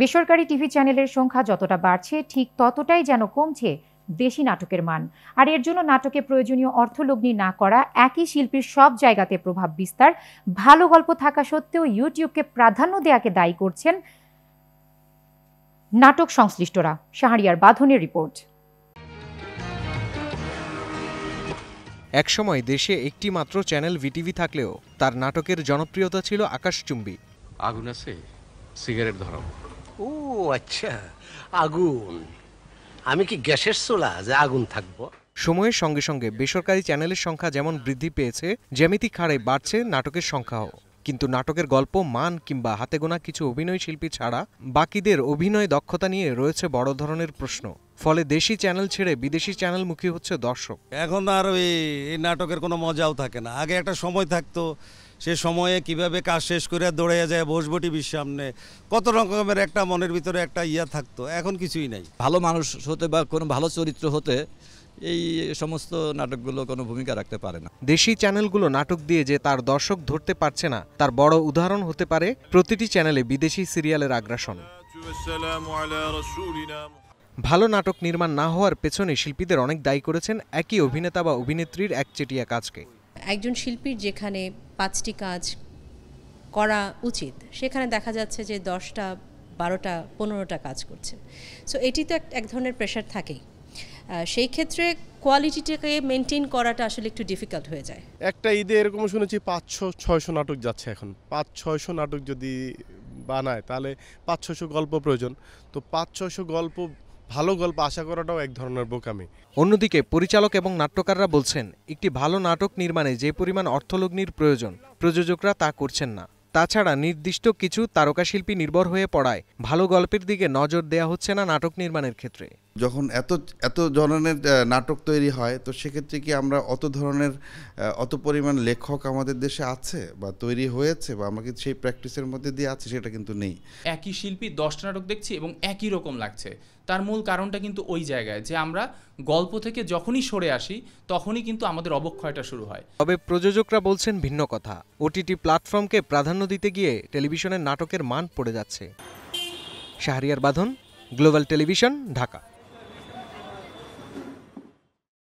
বেসরকারি টিভি চ্যানেলের সংখ্যা যতটা বাড়ছে ঠিক ততটাই যেন কমছে দেশি নাটকের মান আর এর জন্য নাটকে প্রয়োজনীয় অর্থলগ্নি না করা একই শিল্পীর সব জায়গাতে প্রভাব বিস্তার ভালো গল্প থাকা সত্ত্বেও ইউটিউবকে প্রাধান্য দেয়াকে দায়ী করছেন নাটক সংশ্লিষ্টরা শাহরিয়ার বাঁধনের রিপোর্ট একসময় দেশে একটি মাত্র চ্যানেল ভিটিভি থাকলেও তার নাটকের জনপ্রিয়তা ছিল আকাশচুম্বী আগুন আছে সিগারেট ধরাও ও আচ্ছা আগুন আমি কি গ্যাসের চোলা যে আগুন থাকবো সময়ের সঙ্গে সঙ্গে বেসরকারি চ্যানেলের সংখ্যা যেমন বৃদ্ধি পেয়েছে জ্যামিতিক হারে বাড়ছে নাটকের সংখ্যাও কিন্তু নাটকের গল্প মান কিংবা হাতে গোনা কিছু অভিনয় শিল্পী ছাড়া বাকিদের অভিনয় দক্ষতা নিয়ে রয়েছে বড় ধরনের প্রশ্ন ফলে দেশি চ্যানেল ছেড়ে বিদেশি চ্যানেলমুখী হচ্ছে দর্শক এখন আর ওই নাটকের কোনো মজাও থাকে না আগে একটা সময় থাকতো সে সময়ে কিভাবে কাজ শেষ করে দৌড়াইয়া যায় বসবটি টিভির সামনে কত রকমের একটা মনের ভিতরে একটা ইয়া থাকতো এখন কিছুই নাই ভালো মানুষ হতে বা কোনো ভালো চরিত্র হতে এই সমস্ত নাটকগুলো কোনো ভূমিকা রাখতে পারে না দেশি চ্যানেলগুলো নাটক দিয়ে যে তার দর্শক ধরতে পারছে না তার বড় উদাহরণ হতে পারে প্রতিটি চ্যানেলে বিদেশি সিরিয়ালের আগ্রাসন ভালো নাটক নির্মাণ না হওয়ার পেছনে শিল্পীদের অনেক দায়ী করেছেন একই অভিনেতা বা অভিনেত্রীর একচেটিয়া কাজকে একজন শিল্পীর যেখানে পাঁচটি কাজ করা উচিত সেখানে দেখা যাচ্ছে যে দশটা বারোটা পনেরোটা কাজ করছে সো এটি তো এক ধরনের প্রেশার থাকেই সেই ক্ষেত্রে কোয়ালিটিটাকে মেনটেন করাটা আসলে একটু ডিফিকাল্ট হয়ে যায় একটা ঈদে এরকম শুনেছি পাঁচশো ছয়শো নাটক যাচ্ছে এখন পাঁচ ছয়শো নাটক যদি বানায় তাহলে পাঁচ ছশো গল্প প্রয়োজন তো পাঁচ ছশো গল্প ভালো গল্প আশা করাটাও এক ধরনের বোকামি অন্যদিকে পরিচালক এবং নাট্যকাররা বলছেন একটি ভালো নাটক নির্মাণে যে পরিমাণ অর্থলগ্নির প্রয়োজন প্রযোজকরা তা করছেন না তাছাড়া নির্দিষ্ট কিছু তারকাশিল্পী নির্ভর হয়ে পড়ায় ভালো গল্পের দিকে নজর দেয়া হচ্ছে না নাটক নির্মাণের ক্ষেত্রে যখন এত এত ধরনের নাটক তৈরি হয় তো সেক্ষেত্রে কি আমরা অত ধরনের অত পরিমাণ লেখক আমাদের দেশে আছে বা তৈরি হয়েছে বা আমাকে সেই প্র্যাকটিসের মধ্যে দিয়ে আছে সেটা কিন্তু নেই একই শিল্পী দশটা নাটক দেখছি এবং একই রকম লাগছে তার মূল কারণটা কিন্তু ওই জায়গায় যে আমরা গল্প থেকে যখনই সরে আসি তখনই কিন্তু আমাদের অবক্ষয়টা শুরু হয় তবে প্রযোজকরা বলছেন ভিন্ন কথা ওটিটি প্ল্যাটফর্মকে প্রাধান্য দিতে গিয়ে টেলিভিশনের নাটকের মান পড়ে যাচ্ছে শাহরিয়ার বাঁধন গ্লোবাল টেলিভিশন ঢাকা